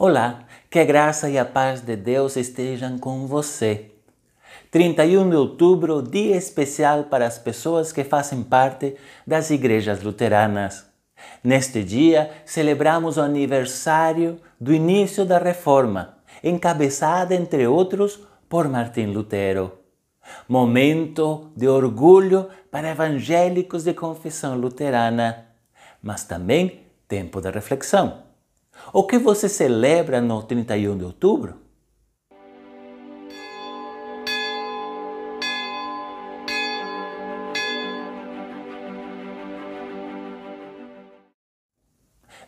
Olá, que a graça e a paz de Deus estejam com você. 31 de outubro, dia especial para as pessoas que fazem parte das igrejas luteranas. Neste dia, celebramos o aniversário do início da reforma, encabeçada, entre outros, por Martim Lutero. Momento de orgulho para evangélicos de confissão luterana, mas também tempo de reflexão. O que você celebra no 31 de outubro?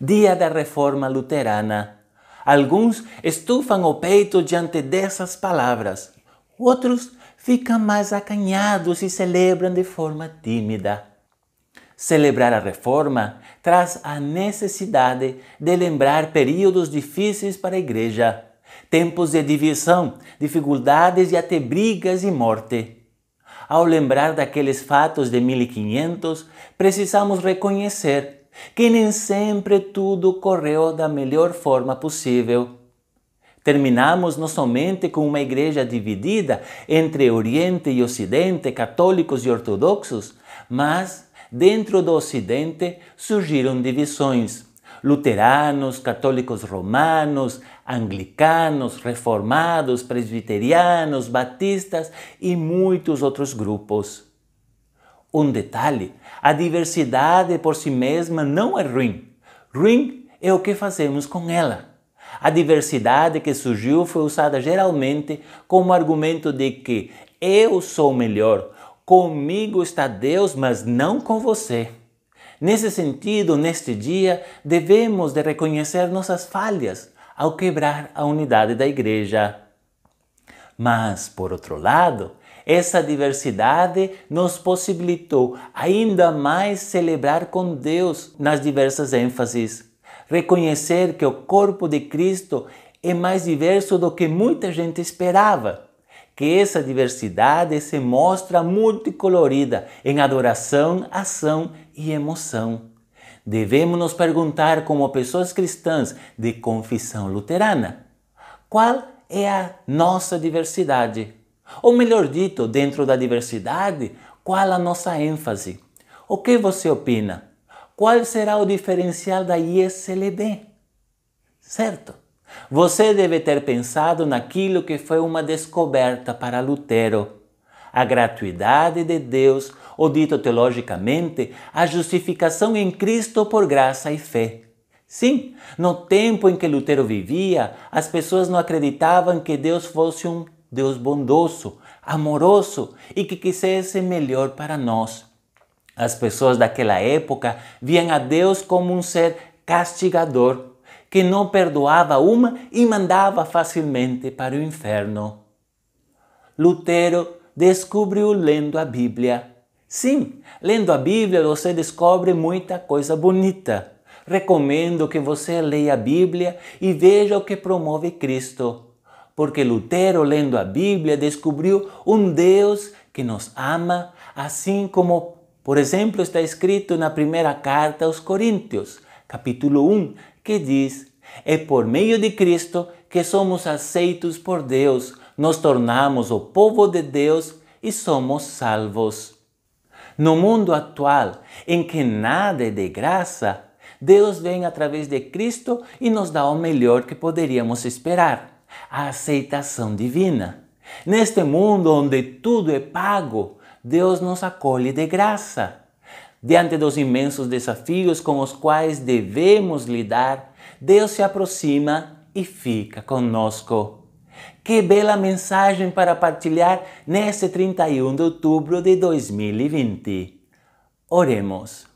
Dia da Reforma Luterana. Alguns estufam o peito diante dessas palavras, outros ficam mais acanhados e celebram de forma tímida. Celebrar a reforma traz a necessidade de lembrar períodos difíceis para a igreja, tempos de divisão, dificuldades e até brigas e morte. Ao lembrar daqueles fatos de 1500, precisamos reconhecer que nem sempre tudo correu da melhor forma possível. Terminamos não somente com uma igreja dividida entre Oriente e Ocidente, católicos e ortodoxos, mas dentro do Ocidente surgiram divisões. Luteranos, católicos romanos, anglicanos, reformados, presbiterianos, batistas e muitos outros grupos. Um detalhe: a diversidade por si mesma não é ruim. Ruim é o que fazemos com ela. A diversidade que surgiu foi usada geralmente como argumento de que eu sou melhor, Comigo está Deus, mas não com você. Nesse sentido, neste dia, devemos de reconhecer nossas falhas ao quebrar a unidade da igreja. Mas, por outro lado, essa diversidade nos possibilitou ainda mais celebrar com Deus nas diversas ênfases. Reconhecer que o corpo de Cristo é mais diverso do que muita gente esperava que essa diversidade se mostra multicolorida em adoração, ação e emoção. Devemos nos perguntar, como pessoas cristãs de confissão luterana, qual é a nossa diversidade? Ou melhor dito, dentro da diversidade, qual a nossa ênfase? O que você opina? Qual será o diferencial da ISLB? Certo? Você deve ter pensado naquilo que foi uma descoberta para Lutero. A gratuidade de Deus, ou dito teologicamente, a justificação em Cristo por graça e fé. Sim, no tempo em que Lutero vivia, as pessoas não acreditavam que Deus fosse um Deus bondoso, amoroso e que quisesse melhor para nós. As pessoas daquela época viam a Deus como um ser castigador que não perdoava uma e mandava facilmente para o inferno. Lutero descobriu lendo a Bíblia. Sim, lendo a Bíblia você descobre muita coisa bonita. Recomendo que você leia a Bíblia e veja o que promove Cristo. Porque Lutero, lendo a Bíblia, descobriu um Deus que nos ama, assim como, por exemplo, está escrito na primeira carta aos Coríntios, capítulo 1, que diz: É por meio de Cristo que somos aceitos por Deus, nos tornamos o povo de Deus e somos salvos. No mundo atual, em que nada é de graça, Deus vem através de Cristo e nos dá o melhor que poderíamos esperar: a aceitação divina. Neste mundo onde tudo é pago, Deus nos acolhe de graça. Diante dos imensos desafios com os quais devemos lidar, Deus se aproxima e fica conosco. Que bela mensagem para partilhar neste 31 de outubro de 2020. Oremos.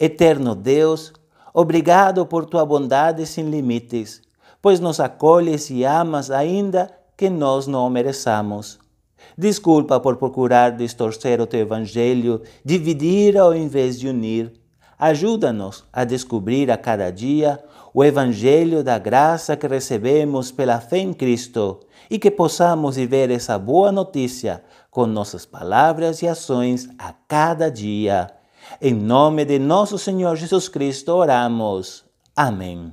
Eterno Deus, obrigado por tua bondade sem limites, pois nos acolhes e amas ainda que nós não mereçamos. Desculpa por procurar distorcer o teu evangelho, dividir ao invés de unir. Ajuda-nos a descobrir a cada dia o evangelho da graça que recebemos pela fé em Cristo e que possamos viver essa boa notícia com nossas palavras e ações a cada dia. Em nome de nosso Senhor Jesus Cristo oramos. Amém.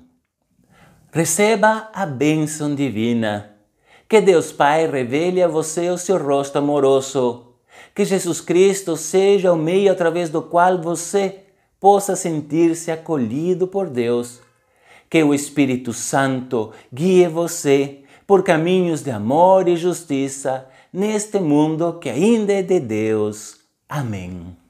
Receba a bênção divina. Que Deus Pai revele a você o seu rosto amoroso. Que Jesus Cristo seja o meio através do qual você possa sentir-se acolhido por Deus. Que o Espírito Santo guie você por caminhos de amor e justiça neste mundo que ainda é de Deus. Amém.